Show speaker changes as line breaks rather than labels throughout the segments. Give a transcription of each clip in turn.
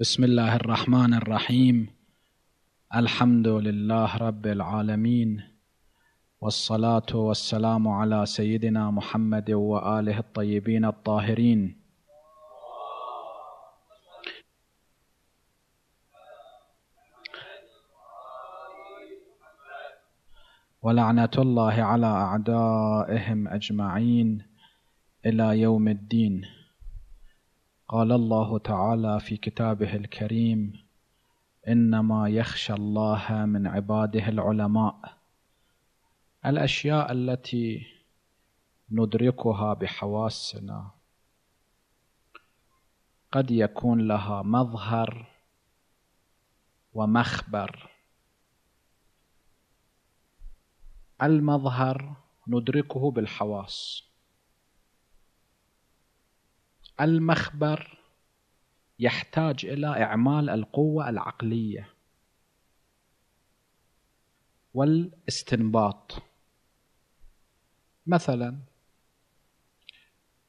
بسم الله الرحمن الرحيم الحمد لله رب العالمين والصلاه والسلام على سيدنا محمد واله الطيبين الطاهرين ولعنه الله على اعدائهم اجمعين الى يوم الدين قال الله تعالى في كتابه الكريم انما يخشى الله من عباده العلماء الاشياء التي ندركها بحواسنا قد يكون لها مظهر ومخبر المظهر ندركه بالحواس المخبر يحتاج إلى إعمال القوة العقلية والاستنباط مثلا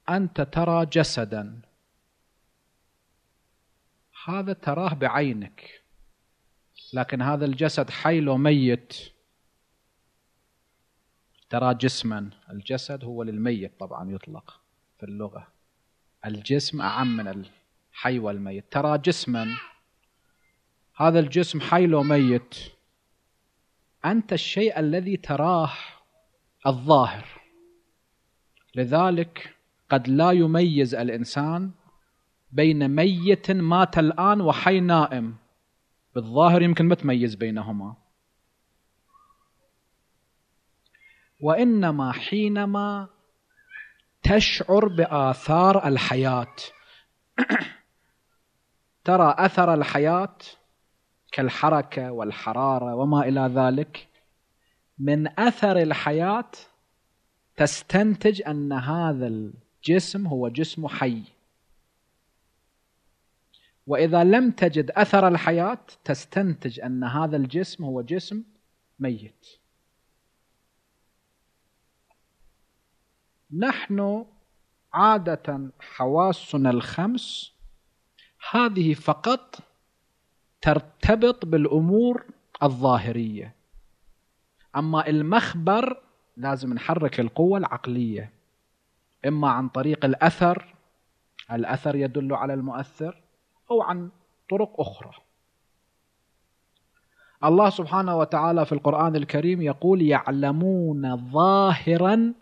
أنت ترى جسدا هذا تراه بعينك لكن هذا الجسد حي لو ميت ترى جسما الجسد هو للميت طبعا يطلق في اللغة الجسم أعم من الحي والميت ترى جسما هذا الجسم حي لو ميت أنت الشيء الذي تراه الظاهر لذلك قد لا يميز الإنسان بين ميت مات الآن وحي نائم بالظاهر يمكن ما تميز بينهما وإنما حينما تشعر بآثار الحياة ترى أثر الحياة كالحركة والحرارة وما إلى ذلك من أثر الحياة تستنتج أن هذا الجسم هو جسم حي وإذا لم تجد أثر الحياة تستنتج أن هذا الجسم هو جسم ميت نحن عادة حواسنا الخمس هذه فقط ترتبط بالأمور الظاهرية أما المخبر لازم نحرك القوة العقلية إما عن طريق الأثر الأثر يدل على المؤثر أو عن طرق أخرى الله سبحانه وتعالى في القرآن الكريم يقول يعلمون ظاهرا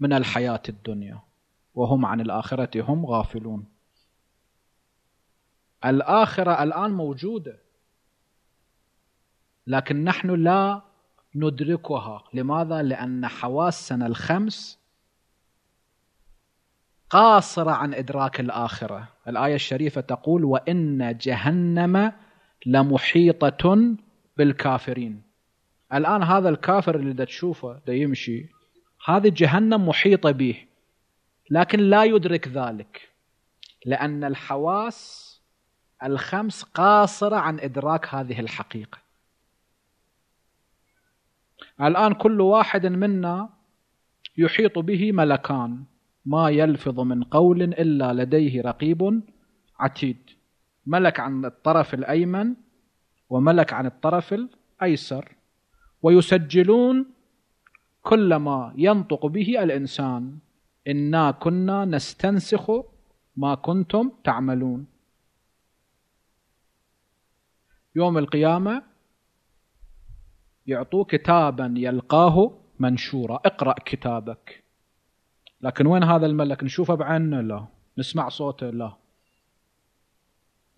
من الحياة الدنيا وهم عن الآخرة هم غافلون الآخرة الآن موجودة لكن نحن لا ندركها لماذا؟ لأن حواسنا الخمس قاصرة عن إدراك الآخرة الآية الشريفة تقول وإن جهنم لمحيطة بالكافرين الآن هذا الكافر اللي دا تشوفه دا يمشي هذه جهنم محيطة به لكن لا يدرك ذلك لأن الحواس الخمس قاصرة عن إدراك هذه الحقيقة الآن كل واحد منا يحيط به ملكان ما يلفظ من قول إلا لديه رقيب عتيد ملك عن الطرف الأيمن وملك عن الطرف الأيسر ويسجلون كل ما ينطق به الإنسان إنا كنا نستنسخ ما كنتم تعملون يوم القيامة يعطوه كتابا يلقاه منشورا اقرأ كتابك لكن وين هذا الملك نشوفه بعيننا لا نسمع صوته لا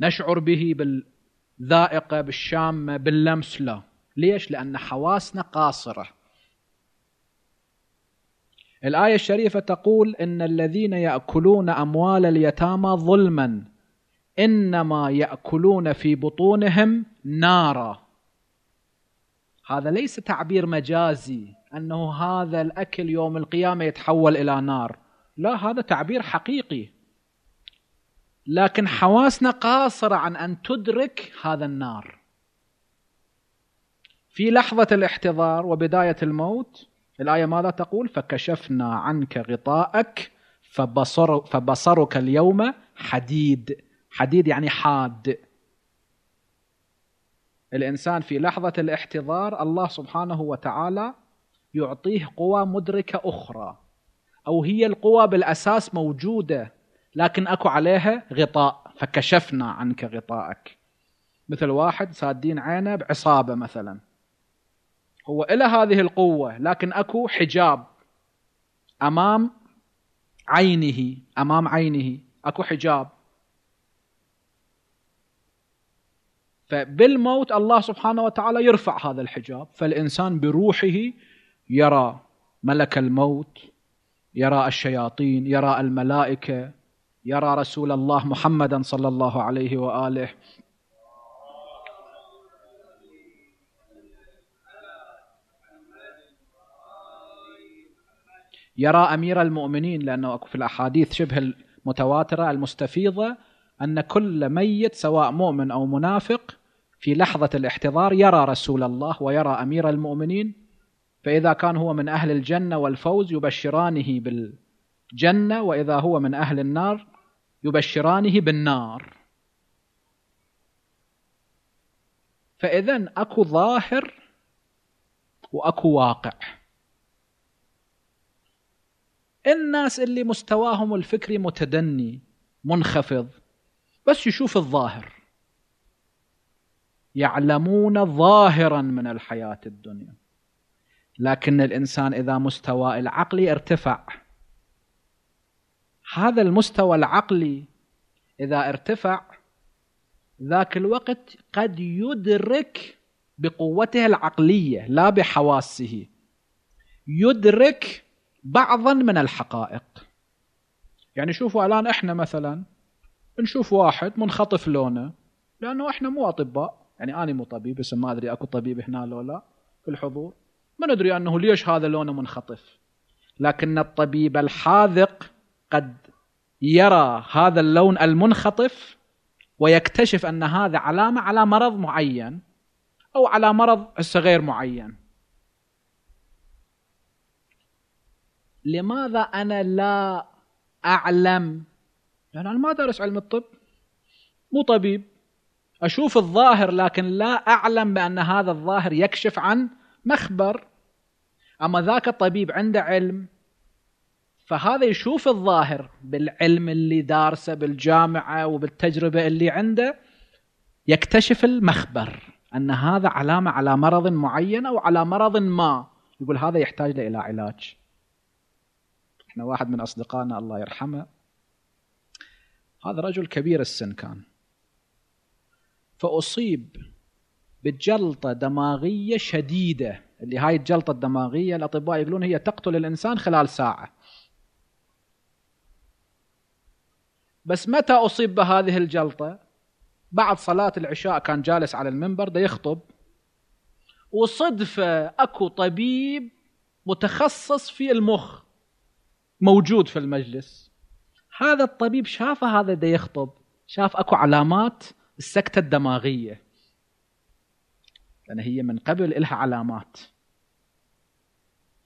نشعر به بالذائقة بالشامة باللمس لا ليش لأن حواسنا قاصرة الآية الشريفة تقول إن الذين يأكلون أموال اليتامى ظلما إنما يأكلون في بطونهم نارا هذا ليس تعبير مجازي أنه هذا الأكل يوم القيامة يتحول إلى نار لا هذا تعبير حقيقي لكن حواسنا قاصرة عن أن تدرك هذا النار في لحظة الاحتضار وبداية الموت الآية ماذا تقول فكشفنا عنك غطاءك فبصر فبصرك اليوم حديد حديد يعني حاد الإنسان في لحظة الاحتضار الله سبحانه وتعالى يعطيه قوى مدركة أخرى أو هي القوى بالأساس موجودة لكن أكو عليها غطاء فكشفنا عنك غطاءك مثل واحد سادين عينه بعصابة مثلاً هو إلى هذه القوة لكن أكو حجاب أمام عينه أمام عينه أكو حجاب فبالموت الله سبحانه وتعالى يرفع هذا الحجاب فالإنسان بروحه يرى ملك الموت يرى الشياطين يرى الملائكة يرى رسول الله محمدا صلى الله عليه وآله يرى أمير المؤمنين لأنه في الأحاديث شبه المتواترة المستفيضة أن كل ميت سواء مؤمن أو منافق في لحظة الاحتضار يرى رسول الله ويرى أمير المؤمنين فإذا كان هو من أهل الجنة والفوز يبشرانه بالجنة وإذا هو من أهل النار يبشرانه بالنار فإذا أكو ظاهر وأكو واقع الناس اللي مستواهم الفكري متدني منخفض بس يشوف الظاهر يعلمون ظاهرا من الحياة الدنيا لكن الإنسان إذا مستوى العقلي ارتفع هذا المستوى العقلي إذا ارتفع ذاك الوقت قد يدرك بقوته العقلية لا بحواسه يدرك بعضا من الحقائق يعني شوفوا الان احنا مثلا نشوف واحد منخطف لونه لانه احنا مو اطباء يعني انا مو طبيب بس ما ادري اكو طبيب هنا لو لا في الحضور ما ندري انه ليش هذا لونه منخطف لكن الطبيب الحاذق قد يرى هذا اللون المنخطف ويكتشف ان هذا علامه على مرض معين او على مرض هسه غير معين لماذا أنا لا أعلم لأن يعني أنا ما دارس علم الطب مو طبيب أشوف الظاهر لكن لا أعلم بأن هذا الظاهر يكشف عن مخبر أما ذاك الطبيب عنده علم فهذا يشوف الظاهر بالعلم اللي دارسه بالجامعة وبالتجربة اللي عنده يكتشف المخبر أن هذا علامة على مرض معين أو على مرض ما يقول هذا يحتاج إلى علاج احنا واحد من اصدقائنا الله يرحمه هذا رجل كبير السن كان فاصيب بجلطه دماغيه شديده اللي هاي الجلطه الدماغيه الاطباء يقولون هي تقتل الانسان خلال ساعه بس متى اصيب بهذه الجلطه بعد صلاه العشاء كان جالس على المنبر ده يخطب وصدفه اكو طبيب متخصص في المخ موجود في المجلس هذا الطبيب شافه هذا دا يخطب شاف اكو علامات السكتة الدماغية لأن يعني هي من قبل إلها علامات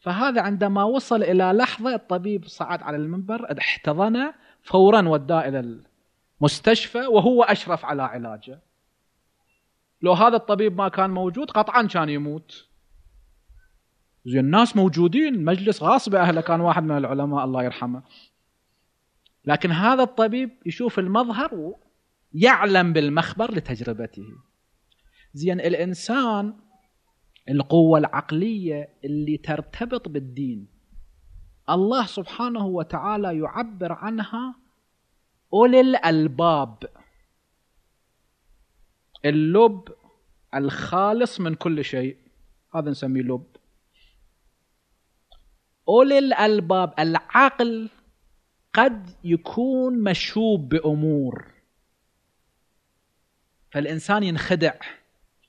فهذا عندما وصل إلى لحظة الطبيب صعد على المنبر احتضنه فورا وداه إلى المستشفى وهو أشرف على علاجه لو هذا الطبيب ما كان موجود قطعا كان يموت زين الناس موجودين مجلس غاصب اهله كان واحد من العلماء الله يرحمه لكن هذا الطبيب يشوف المظهر ويعلم بالمخبر لتجربته زين الانسان القوه العقليه اللي ترتبط بالدين الله سبحانه وتعالى يعبر عنها اولي الالباب اللب الخالص من كل شيء هذا نسميه لب أولي الألباب العقل قد يكون مشوب بأمور فالإنسان ينخدع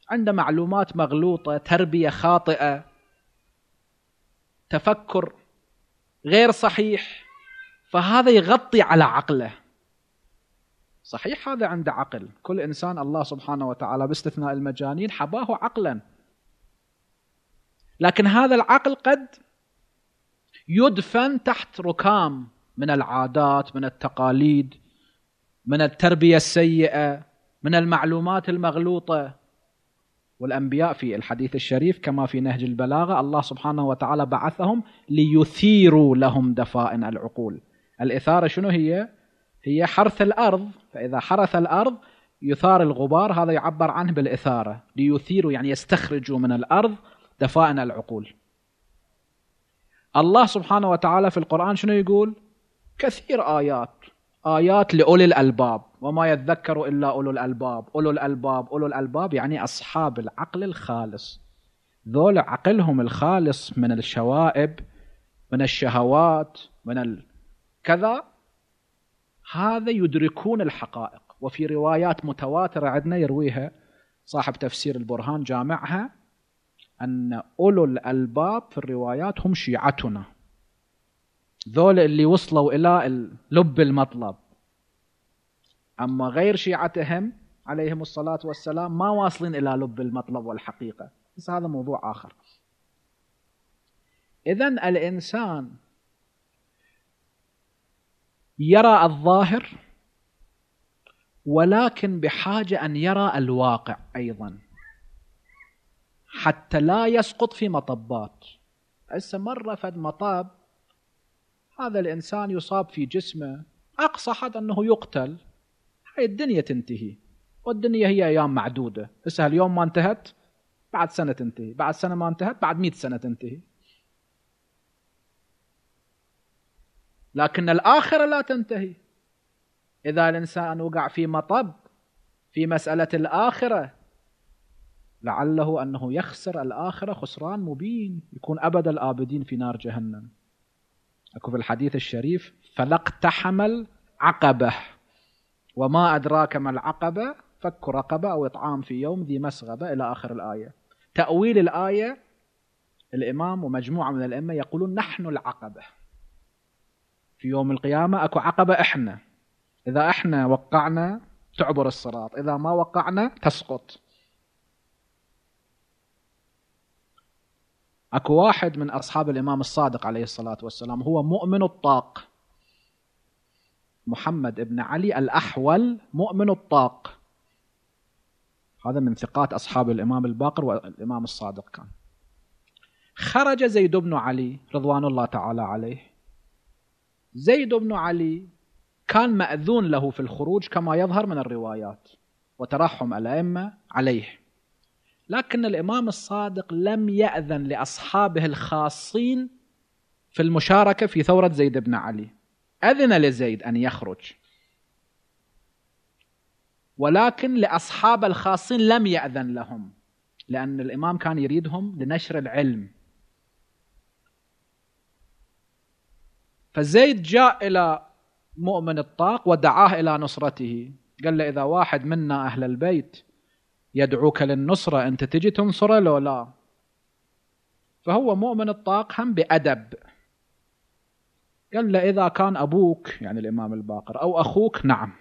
عنده معلومات مغلوطة تربية خاطئة تفكر غير صحيح فهذا يغطي على عقله صحيح هذا عنده عقل كل إنسان الله سبحانه وتعالى باستثناء المجانين حباه عقلا لكن هذا العقل قد يدفن تحت ركام من العادات من التقاليد من التربيه السيئه من المعلومات المغلوطه والانبياء في الحديث الشريف كما في نهج البلاغه الله سبحانه وتعالى بعثهم ليثيروا لهم دفائن العقول الاثاره شنو هي هي حرث الارض فاذا حرث الارض يثار الغبار هذا يعبر عنه بالاثاره ليثيروا يعني يستخرجوا من الارض دفائن العقول الله سبحانه وتعالى في القرآن شنو يقول كثير آيات آيات لأولي الألباب وما يذكر إلا أولو الألباب أولو الألباب أولو الألباب يعني أصحاب العقل الخالص ذول عقلهم الخالص من الشوائب من الشهوات من كذا هذا يدركون الحقائق وفي روايات متواترة عندنا يرويها صاحب تفسير البرهان جامعها أن أولو الألباب في الروايات هم شيعتنا ذول اللي وصلوا إلى لب المطلب أما غير شيعتهم عليهم الصلاة والسلام ما واصلين إلى لب المطلب والحقيقة بس هذا موضوع آخر إذا الإنسان يرى الظاهر ولكن بحاجة أن يرى الواقع أيضا حتى لا يسقط في مطبات هسه مرة فد مطب هذا الإنسان يصاب في جسمه أقصى حد أنه يقتل هاي الدنيا تنتهي والدنيا هي أيام معدودة هسه اليوم ما انتهت بعد سنة تنتهي بعد سنة ما انتهت بعد مئة سنة تنتهي لكن الآخرة لا تنتهي إذا الإنسان وقع في مطب في مسألة الآخرة لعله أنه يخسر الآخرة خسران مبين يكون أبد الآبدين في نار جهنم أكو في الحديث الشريف فلاقتحم العقبة وما أدراك ما العقبة فك رقبة أو إطعام في يوم ذي مسغبة إلى آخر الآية تأويل الآية الإمام ومجموعة من الأئمة يقولون نحن العقبة في يوم القيامة أكو عقبة إحنا إذا إحنا وقعنا تعبر الصراط إذا ما وقعنا تسقط اكو واحد من اصحاب الامام الصادق عليه الصلاه والسلام هو مؤمن الطاق محمد بن علي الاحول مؤمن الطاق هذا من ثقات اصحاب الامام الباقر والامام الصادق كان خرج زيد بن علي رضوان الله تعالى عليه زيد بن علي كان ماذون له في الخروج كما يظهر من الروايات وترحم الائمه عليه لكن الامام الصادق لم ياذن لاصحابه الخاصين في المشاركه في ثوره زيد بن علي اذن لزيد ان يخرج ولكن لاصحاب الخاصين لم ياذن لهم لان الامام كان يريدهم لنشر العلم فزيد جاء الى مؤمن الطاق ودعاه الى نصرته قال له اذا واحد منا اهل البيت يدعوك للنصرة أنت تجي تنصره لو لا فهو مؤمن الطاق هم بأدب قال له إذا كان أبوك يعني الإمام الباقر أو أخوك نعم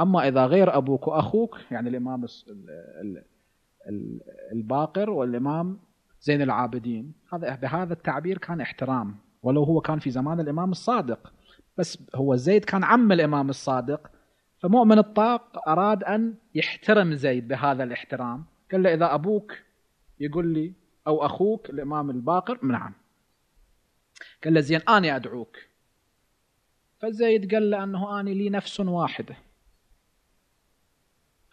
أما إذا غير أبوك وأخوك يعني الإمام الباقر والإمام زين العابدين هذا بهذا التعبير كان احترام ولو هو كان في زمان الإمام الصادق بس هو زيد كان عم الإمام الصادق فمؤمن الطاق أراد أن يحترم زيد بهذا الاحترام قال له إذا أبوك يقول لي أو أخوك الإمام الباقر نعم قال له زين أنا أدعوك فزيد قال له أنه أنا لي نفس واحدة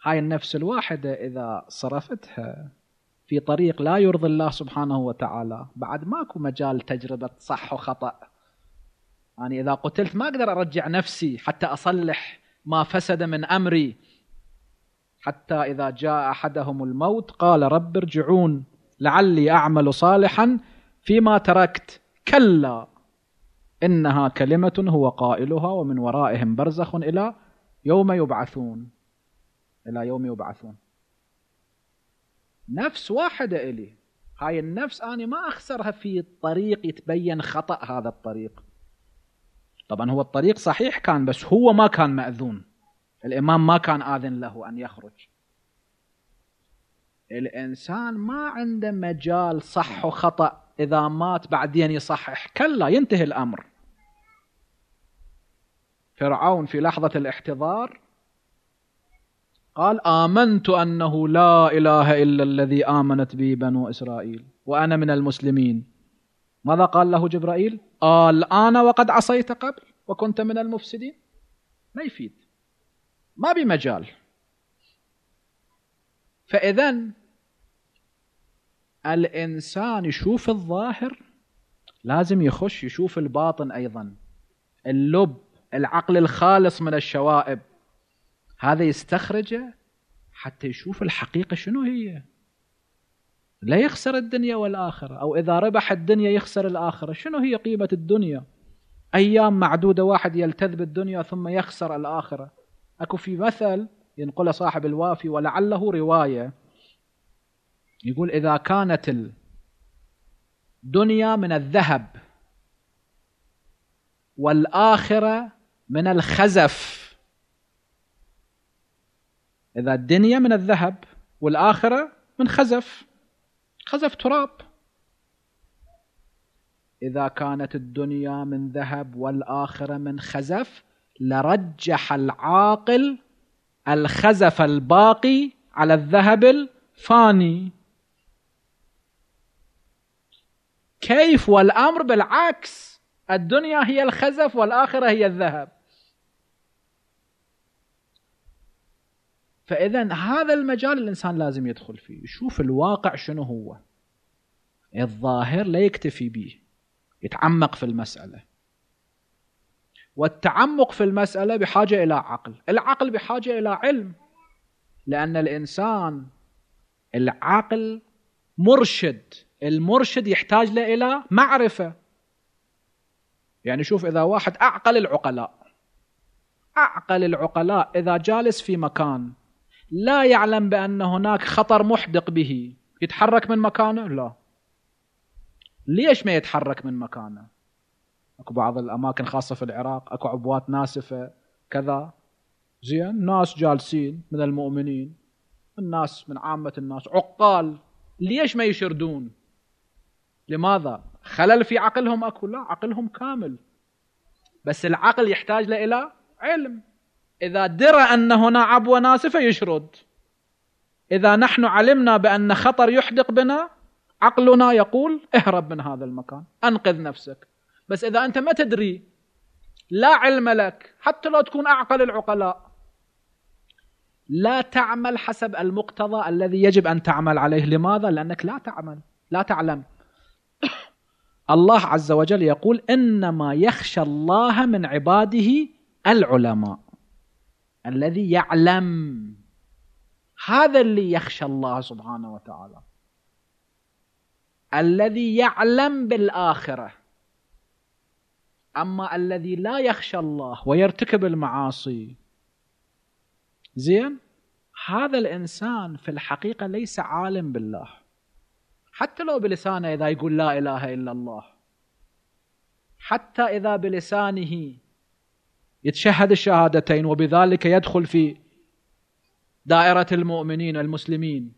هاي النفس الواحدة إذا صرفتها في طريق لا يرضي الله سبحانه وتعالى بعد ماكو مجال تجربة صح وخطأ أنا يعني إذا قتلت ما أقدر أرجع نفسي حتى أصلح ما فسد من امري حتى اذا جاء احدهم الموت قال رب ارجعون لعلي اعمل صالحا فيما تركت كلا انها كلمه هو قائلها ومن ورائهم برزخ الى يوم يبعثون الى يوم يبعثون نفس واحده الي هاي النفس انا ما اخسرها في طريق يتبين خطا هذا الطريق طبعا هو الطريق صحيح كان بس هو ما كان مأذون الإمام ما كان آذن له أن يخرج الإنسان ما عنده مجال صح وخطأ إذا مات بعدين يصحح كلا ينتهي الأمر فرعون في لحظة الاحتضار قال آمنت أنه لا إله إلا الذي آمنت به بنو إسرائيل وأنا من المسلمين ماذا قال له جبرائيل قال أنا وقد عصيت قبل وكنت من المفسدين ما يفيد ما بمجال فإذا الإنسان يشوف الظاهر لازم يخش يشوف الباطن أيضا اللب العقل الخالص من الشوائب هذا يستخرجه حتى يشوف الحقيقة شنو هي لا يخسر الدنيا والآخرة أو إذا ربح الدنيا يخسر الآخرة شنو هي قيمة الدنيا أيام معدودة واحد يلتذ بالدنيا ثم يخسر الآخرة أكو في مثل ينقل صاحب الوافي ولعله رواية يقول إذا كانت الدنيا من الذهب والآخرة من الخزف إذا الدنيا من الذهب والآخرة من خزف خزف تراب إذا كانت الدنيا من ذهب والآخرة من خزف لرجح العاقل الخزف الباقي على الذهب الفاني كيف والأمر بالعكس الدنيا هي الخزف والآخرة هي الذهب فاذا هذا المجال الانسان لازم يدخل فيه يشوف الواقع شنو هو الظاهر لا يكتفي به يتعمق في المساله والتعمق في المساله بحاجه الى عقل العقل بحاجه الى علم لان الانسان العقل مرشد المرشد يحتاج له الى معرفه يعني شوف اذا واحد اعقل العقلاء اعقل العقلاء اذا جالس في مكان لا يعلم بأن هناك خطر محدق به يتحرك من مكانه لا ليش ما يتحرك من مكانه اكو بعض الاماكن خاصه في العراق اكو عبوات ناسفه كذا زين ناس جالسين من المؤمنين الناس من عامه الناس عقال ليش ما يشردون لماذا خلل في عقلهم اكو لا عقلهم كامل بس العقل يحتاج له الى علم إذا درى أن هنا عبوة ناسفة يشرد إذا نحن علمنا بأن خطر يحدق بنا عقلنا يقول اهرب من هذا المكان أنقذ نفسك بس إذا أنت ما تدري لا علم لك حتى لو تكون أعقل العقلاء لا تعمل حسب المقتضى الذي يجب أن تعمل عليه لماذا؟ لأنك لا تعمل لا تعلم الله عز وجل يقول إنما يخشى الله من عباده العلماء الذي يعلم هذا اللي يخشى الله سبحانه وتعالى الذي يعلم بالاخره اما الذي لا يخشى الله ويرتكب المعاصي زين هذا الانسان في الحقيقه ليس عالم بالله حتى لو بلسانه اذا يقول لا اله الا الله حتى اذا بلسانه يتشهد الشهادتين وبذلك يدخل في دائرة المؤمنين المسلمين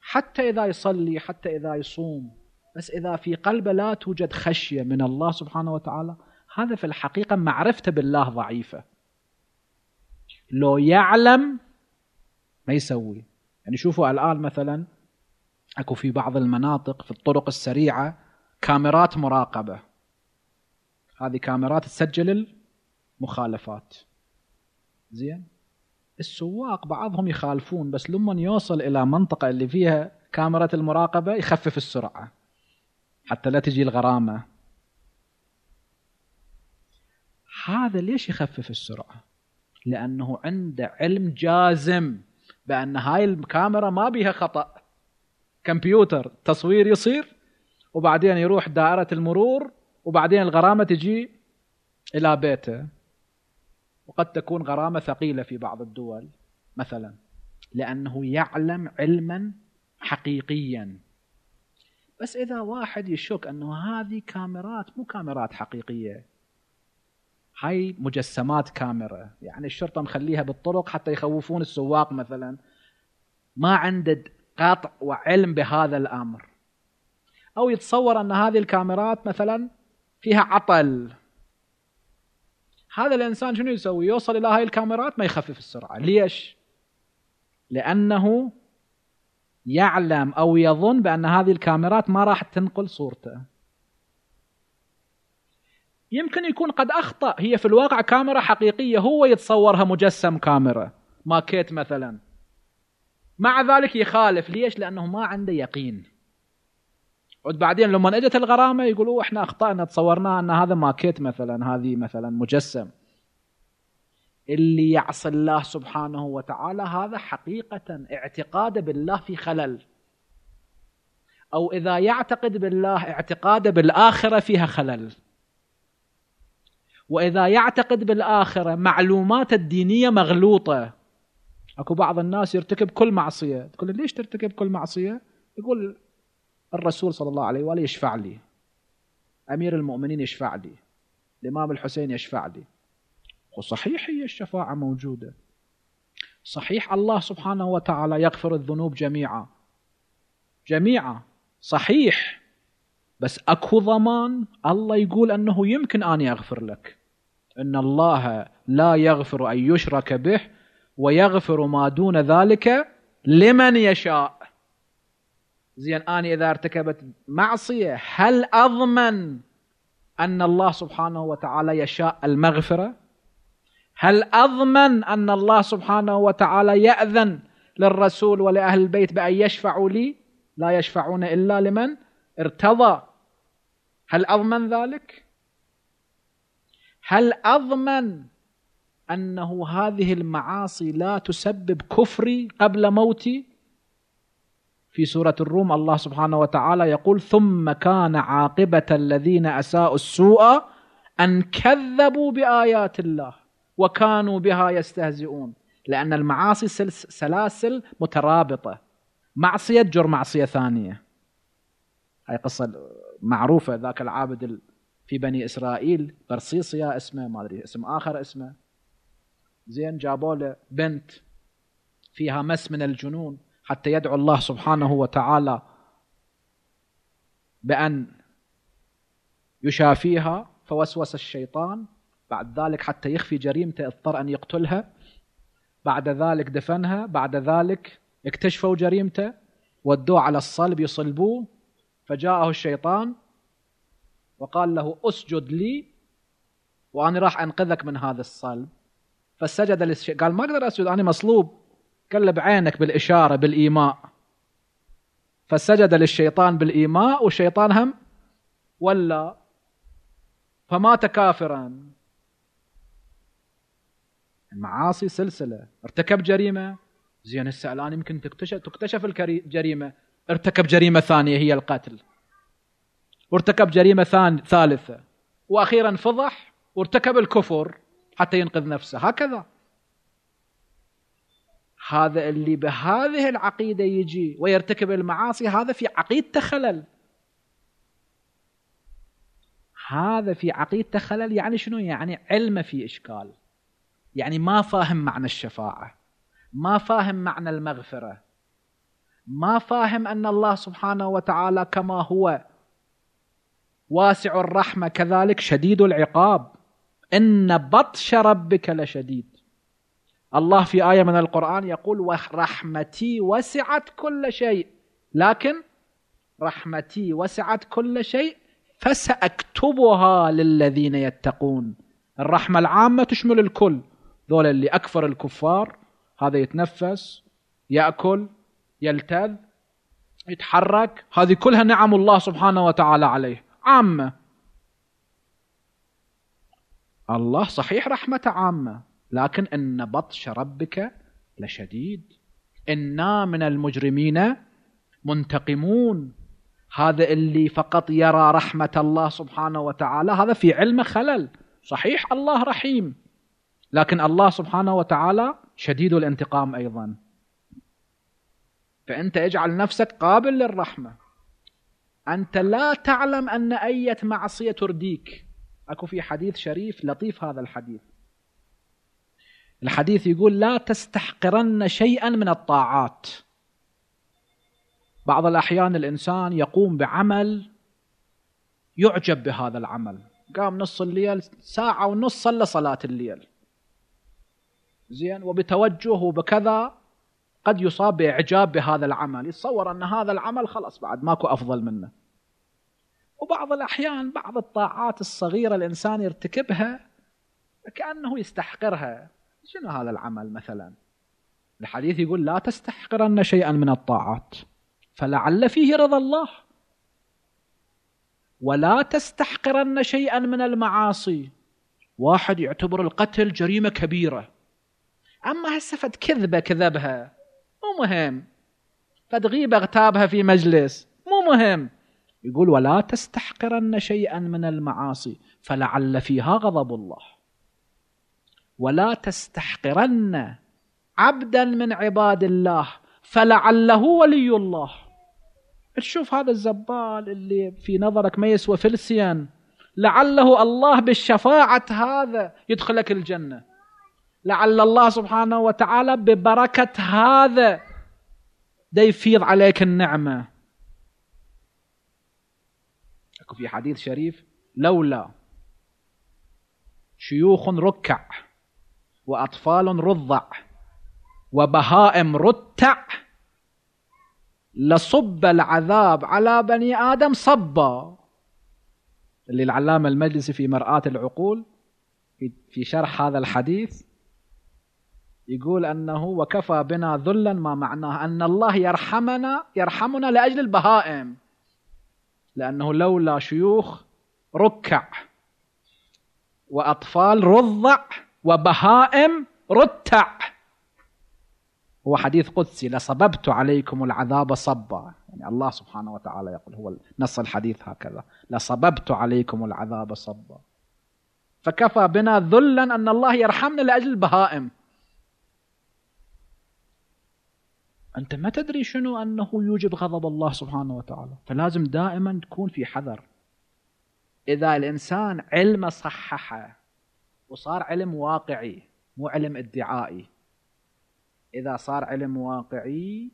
حتى إذا يصلي حتى إذا يصوم بس إذا في قلبه لا توجد خشية من الله سبحانه وتعالى هذا في الحقيقة معرفته بالله ضعيفة لو يعلم ما يسوي يعني شوفوا الآن مثلا أكو في بعض المناطق في الطرق السريعة كاميرات مراقبة هذه كاميرات تسجل مخالفات زين السواق بعضهم يخالفون بس لما يوصل الى منطقه اللي فيها كاميرا المراقبه يخفف السرعه حتى لا تجي الغرامه هذا ليش يخفف السرعه لانه عنده علم جازم بان هاي الكاميرا ما بيها خطا كمبيوتر تصوير يصير وبعدين يروح دائره المرور وبعدين الغرامه تجي الى بيته وقد تكون غرامة ثقيلة في بعض الدول مثلا لأنه يعلم علما حقيقيا بس إذا واحد يشك أنه هذه كاميرات مو كاميرات حقيقية هاي مجسمات كاميرا يعني الشرطة مخليها بالطرق حتى يخوفون السواق مثلا ما عنده قطع وعلم بهذا الأمر أو يتصور أن هذه الكاميرات مثلا فيها عطل هذا الانسان شنو يسوي؟ يوصل الى هاي الكاميرات ما يخفف السرعه، ليش؟ لانه يعلم او يظن بان هذه الكاميرات ما راح تنقل صورته. يمكن يكون قد اخطا هي في الواقع كاميرا حقيقيه هو يتصورها مجسم كاميرا ماكيت مثلا مع ذلك يخالف ليش لانه ما عنده يقين بعدين لما اجت الغرامه يقولوا احنا اخطانا تصورنا ان هذا ماكيت مثلا هذه مثلا مجسم اللي يعصي الله سبحانه وتعالى هذا حقيقه اعتقاده بالله في خلل او اذا يعتقد بالله اعتقاده بالاخره فيها خلل واذا يعتقد بالاخره معلومات الدينيه مغلوطه اكو بعض الناس يرتكب كل معصيه تقول ليش ترتكب كل معصيه يقول الرسول صلى الله عليه وآله يشفع لي أمير المؤمنين يشفع لي الإمام الحسين يشفع لي وصحيح هي الشفاعة موجودة صحيح الله سبحانه وتعالى يغفر الذنوب جميعا جميعا صحيح بس اكو ضمان الله يقول انه يمكن اني اغفر لك ان الله لا يغفر ان يشرك به ويغفر ما دون ذلك لمن يشاء زين أنا إذا ارتكبت معصية هل أضمن أن الله سبحانه وتعالى يشاء المغفرة هل أضمن أن الله سبحانه وتعالى يأذن للرسول ولأهل البيت بأن يشفعوا لي لا يشفعون إلا لمن ارتضى هل أضمن ذلك هل أضمن أنه هذه المعاصي لا تسبب كفري قبل موتي في سورة الروم الله سبحانه وتعالى يقول ثم كان عاقبة الذين أساءوا السوء أن كذبوا بآيات الله وكانوا بها يستهزئون لأن المعاصي سلاسل مترابطة معصية جر معصية ثانية هاي قصة معروفة ذاك العابد في بني إسرائيل برصيصيا اسمه ما أدري اسم آخر اسمه زين جابوا له بنت فيها مس من الجنون حتى يدعو الله سبحانه وتعالى بأن يشافيها فوسوس الشيطان بعد ذلك حتى يخفي جريمته اضطر أن يقتلها بعد ذلك دفنها بعد ذلك اكتشفوا جريمته ودوه على الصلب يصلبوه فجاءه الشيطان وقال له اسجد لي وانا راح انقذك من هذا الصلب فسجد للشيطان قال ما اقدر اسجد انا مصلوب قال له بعينك بالإشارة بالإيماء فسجد للشيطان بالإيماء والشيطان هم ولا فمات كافرا المعاصي سلسلة ارتكب جريمة زين هسه الآن يمكن تكتشف, تكتشف الجريمة ارتكب جريمة ثانية هي القتل وارتكب جريمة ثان ثالثة وأخيرا فضح وارتكب الكفر حتى ينقذ نفسه هكذا هذا اللي بهذه العقيده يجي ويرتكب المعاصي هذا في عقيدته خلل هذا في عقيدته خلل يعني شنو يعني علمه في اشكال يعني ما فاهم معنى الشفاعه ما فاهم معنى المغفره ما فاهم ان الله سبحانه وتعالى كما هو واسع الرحمه كذلك شديد العقاب ان بطش ربك لشديد الله في آية من القرآن يقول ورحمتي وسعت كل شيء لكن رحمتي وسعت كل شيء فسأكتبها للذين يتقون الرحمة العامة تشمل الكل ذول اللي أكفر الكفار هذا يتنفس يأكل يلتذ يتحرك هذه كلها نعم الله سبحانه وتعالى عليه عامة الله صحيح رحمة عامة لكن إن بطش ربك لشديد إنا من المجرمين منتقمون هذا اللي فقط يرى رحمة الله سبحانه وتعالى هذا في علمه خلل صحيح الله رحيم لكن الله سبحانه وتعالى شديد الانتقام أيضا فأنت اجعل نفسك قابل للرحمة أنت لا تعلم أن أية معصية ترديك أكو في حديث شريف لطيف هذا الحديث الحديث يقول لا تستحقرن شيئا من الطاعات بعض الأحيان الإنسان يقوم بعمل يعجب بهذا العمل قام نص الليل ساعة ونص صلى صلاة الليل زين وبتوجه وبكذا قد يصاب بإعجاب بهذا العمل يتصور أن هذا العمل خلاص بعد ماكو أفضل منه وبعض الأحيان بعض الطاعات الصغيرة الإنسان يرتكبها كأنه يستحقرها شنو هذا العمل مثلا الحديث يقول لا تستحقرن شيئا من الطاعات فلعل فيه رضا الله ولا تستحقرن شيئا من المعاصي واحد يعتبر القتل جريمة كبيرة أما هسه فد كذبة كذبها مو مهم فد غيبة اغتابها في مجلس مو مهم يقول ولا تستحقرن شيئا من المعاصي فلعل فيها غضب الله ولا تستحقرن عبدا من عباد الله فلعله ولي الله تشوف هذا الزبال اللي في نظرك ما يسوى فلسيا لعله الله بالشفاعة هذا يدخلك الجنة لعل الله سبحانه وتعالى ببركة هذا دا يفيض عليك النعمة في حديث شريف لولا شيوخ ركع وأطفال رضع وبهائم رتع لصب العذاب على بني آدم صبا اللي العلامة المجلسي في مرآة العقول في شرح هذا الحديث يقول أنه وكفى بنا ذلا ما معناه أن الله يرحمنا يرحمنا لأجل البهائم لأنه لولا شيوخ ركع وأطفال رضع وبهائم رتع هو حديث قدسي لصببت عليكم العذاب صبا يعني الله سبحانه وتعالى يقول هو نص الحديث هكذا لصببت عليكم العذاب صبا فكفى بنا ذلا أن الله يرحمنا لأجل البهائم أنت ما تدري شنو أنه يوجب غضب الله سبحانه وتعالى فلازم دائما تكون في حذر إذا الإنسان علمه صححه وصار علم واقعي مو علم ادعائي اذا صار علم واقعي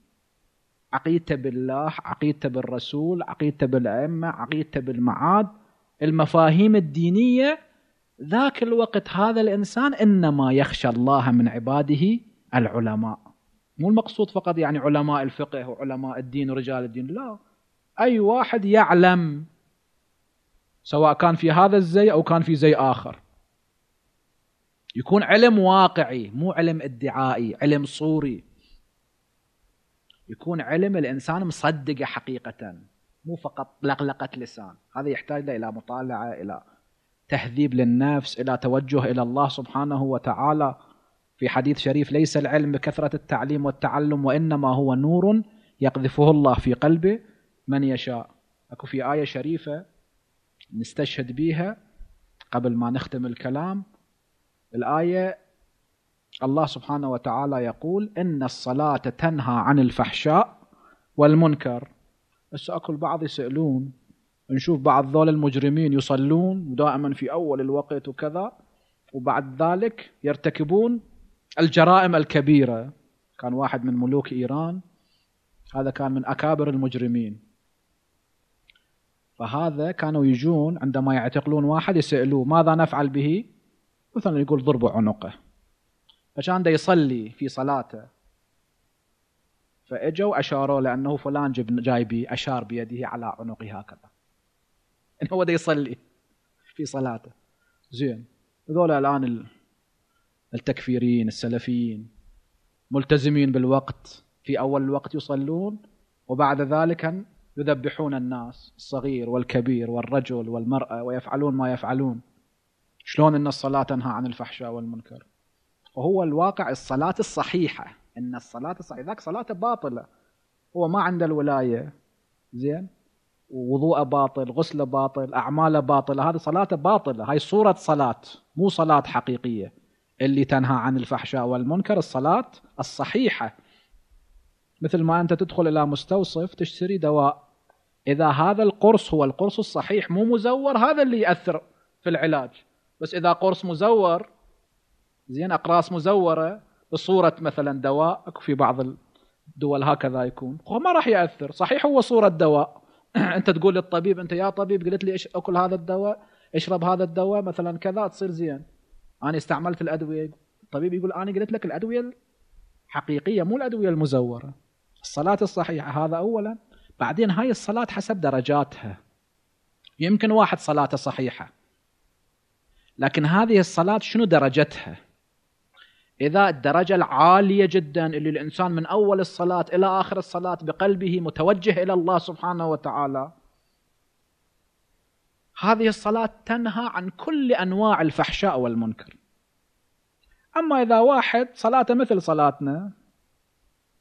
عقيدته بالله عقيدته بالرسول عقيدته بالائمه عقيدته بالمعاد المفاهيم الدينيه ذاك الوقت هذا الانسان انما يخشى الله من عباده العلماء مو المقصود فقط يعني علماء الفقه وعلماء الدين ورجال الدين لا اي واحد يعلم سواء كان في هذا الزي او كان في زي اخر يكون علم واقعي مو علم ادعائي علم صوري يكون علم الانسان مصدقه حقيقه مو فقط لقلقه لسان هذا يحتاج الى مطالعه الى تهذيب للنفس الى توجه الى الله سبحانه وتعالى في حديث شريف ليس العلم بكثره التعليم والتعلم وانما هو نور يقذفه الله في قلب من يشاء اكو في ايه شريفه نستشهد بيها قبل ما نختم الكلام الآية الله سبحانه وتعالى يقول إن الصلاة تنهى عن الفحشاء والمنكر هسه أكل بعض يسألون نشوف بعض ذول المجرمين يصلون ودائما في أول الوقت وكذا وبعد ذلك يرتكبون الجرائم الكبيرة كان واحد من ملوك إيران هذا كان من أكابر المجرمين فهذا كانوا يجون عندما يعتقلون واحد يسألوه ماذا نفعل به مثلا يقول ضربوا عنقه فكان ده يصلي في صلاته فاجوا اشاروا لانه فلان جاي بي اشار بيده على عنقه هكذا ان هو ده يصلي في صلاته زين هذول الان التكفيرين السلفيين ملتزمين بالوقت في اول الوقت يصلون وبعد ذلك يذبحون الناس الصغير والكبير والرجل والمراه ويفعلون ما يفعلون شلون أن الصلاة تنهى عن الفحشاء والمنكر وهو الواقع الصلاة الصحيحة أن الصلاة الصحيحة ذاك صلاته باطلة هو ما عنده الولاية زين ووضوءه باطل غسله باطل أعماله باطلة هذه صلاته باطلة هاي صورة صلاة مو صلاة حقيقية اللي تنهى عن الفحشاء والمنكر الصلاة الصحيحة مثل ما أنت تدخل إلى مستوصف تشتري دواء إذا هذا القرص هو القرص الصحيح مو مزور هذا اللي يأثر في العلاج بس اذا قرص مزور زين اقراص مزوره بصوره مثلا دواء في بعض الدول هكذا يكون هو ما راح ياثر صحيح هو صوره دواء انت تقول للطبيب انت يا طبيب قلت لي اكل هذا الدواء اشرب هذا الدواء مثلا كذا تصير زين انا استعملت الادويه الطبيب يقول انا قلت لك الادويه الحقيقيه مو الادويه المزوره الصلاه الصحيحه هذا اولا بعدين هاي الصلاه حسب درجاتها يمكن واحد صلاته صحيحه لكن هذه الصلاة شنو درجتها إذا الدرجة العالية جدا اللي الإنسان من أول الصلاة إلى آخر الصلاة بقلبه متوجه إلى الله سبحانه وتعالى هذه الصلاة تنهى عن كل أنواع الفحشاء والمنكر أما إذا واحد صلاته مثل صلاتنا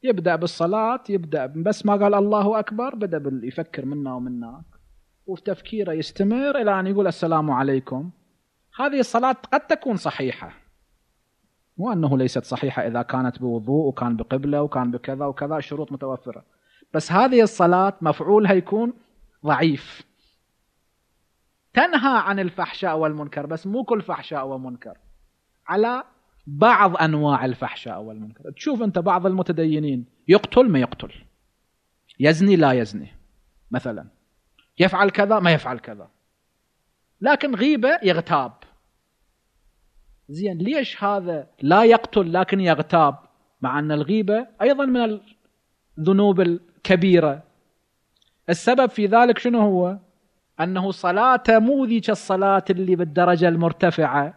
يبدأ بالصلاة يبدأ بس ما قال الله أكبر بدأ يفكر منا ومناك وفي تفكيره يستمر إلى أن يقول السلام عليكم هذه الصلاة قد تكون صحيحة وأنه ليست صحيحة إذا كانت بوضوء وكان بقبلة وكان بكذا وكذا الشروط متوفرة بس هذه الصلاة مفعولها يكون ضعيف تنهى عن الفحشاء والمنكر بس مو كل فحشاء ومنكر على بعض أنواع الفحشاء والمنكر تشوف أنت بعض المتدينين يقتل ما يقتل يزني لا يزني مثلا يفعل كذا ما يفعل كذا لكن غيبة يغتاب زين ليش هذا لا يقتل لكن يغتاب مع ان الغيبه ايضا من الذنوب الكبيره السبب في ذلك شنو هو انه صلاته مو ذيك الصلاه اللي بالدرجه المرتفعه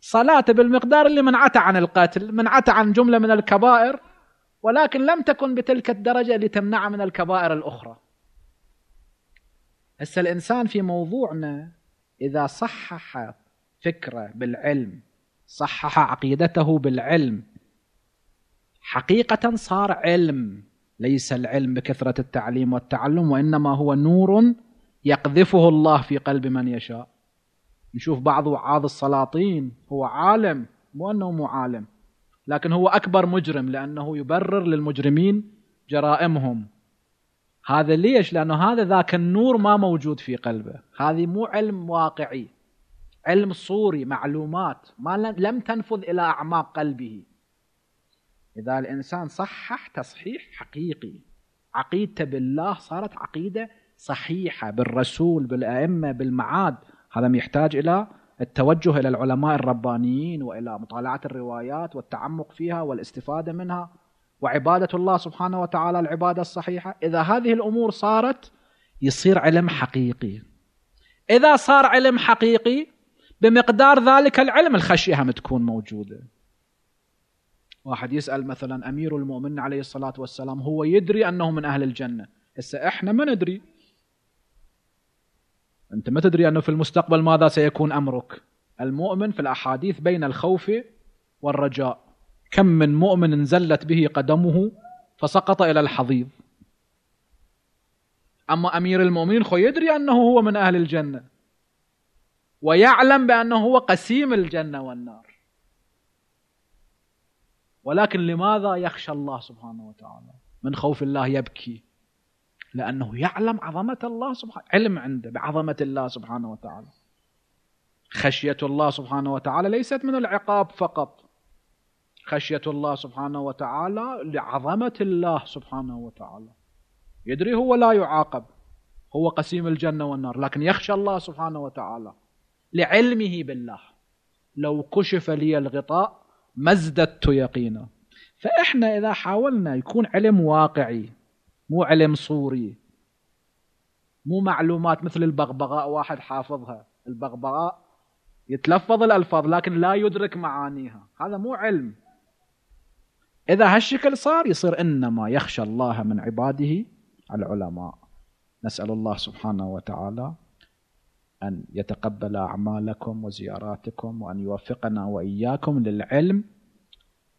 صلاته بالمقدار اللي منعته عن القتل منعته عن جمله من الكبائر ولكن لم تكن بتلك الدرجه اللي تمنعه من الكبائر الاخرى هسه الانسان في موضوعنا اذا صحح فكرة بالعلم صحح عقيدته بالعلم حقيقة صار علم ليس العلم بكثرة التعليم والتعلم وإنما هو نور يقذفه الله في قلب من يشاء نشوف بعض وعاظ السلاطين هو عالم مو أنه مو عالم لكن هو أكبر مجرم لأنه يبرر للمجرمين جرائمهم هذا ليش؟ لأنه هذا ذاك النور ما موجود في قلبه هذه مو علم واقعي علم صوري معلومات ما لم تنفذ إلى أعماق قلبه إذا الإنسان صحح تصحيح حقيقي عقيدته بالله صارت عقيدة صحيحة بالرسول بالأئمة بالمعاد هذا يحتاج إلى التوجه إلى العلماء الربانيين وإلى مطالعة الروايات والتعمق فيها والاستفادة منها وعبادة الله سبحانه وتعالى العبادة الصحيحة إذا هذه الأمور صارت يصير علم حقيقي إذا صار علم حقيقي بمقدار ذلك العلم الخشية هم تكون موجودة واحد يسأل مثلا أمير المؤمنين عليه الصلاة والسلام هو يدري أنه من أهل الجنة هسه إحنا ما ندري أنت ما تدري أنه في المستقبل ماذا سيكون أمرك المؤمن في الأحاديث بين الخوف والرجاء كم من مؤمن زلت به قدمه فسقط إلى الحضيض أما أمير المؤمنين خو يدري أنه هو من أهل الجنة ويعلم بأنه هو قسيم الجنة والنار ولكن لماذا يخشى الله سبحانه وتعالى من خوف الله يبكي لأنه يعلم عظمة الله سبحانه علم عنده بعظمة الله سبحانه وتعالى خشية الله سبحانه وتعالى ليست من العقاب فقط خشية الله سبحانه وتعالى لعظمة الله سبحانه وتعالى يدري هو لا يعاقب هو قسيم الجنة والنار لكن يخشى الله سبحانه وتعالى لعلمه بالله لو كشف لي الغطاء ما ازددت يقينا فإحنا إذا حاولنا يكون علم واقعي مو علم صوري مو معلومات مثل البغبغاء واحد حافظها البغبغاء يتلفظ الألفاظ لكن لا يدرك معانيها هذا مو علم إذا هالشكل صار يصير إنما يخشى الله من عباده العلماء نسأل الله سبحانه وتعالى أن يتقبل أعمالكم وزياراتكم وأن يوفقنا وإياكم للعلم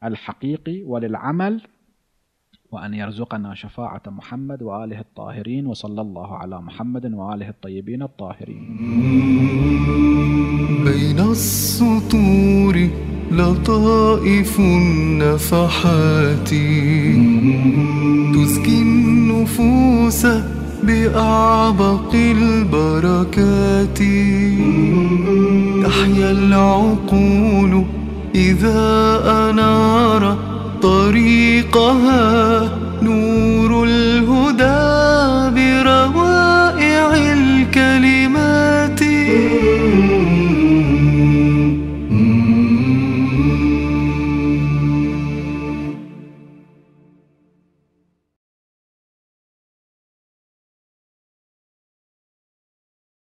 الحقيقي وللعمل وأن يرزقنا شفاعة محمد وآله الطاهرين وصلى الله على محمد وآله الطيبين الطاهرين
بين السطور لطائف النفحات تزكي النفوس بأعبق البركات تحيا العقول إذا أنار طريقها نور البركات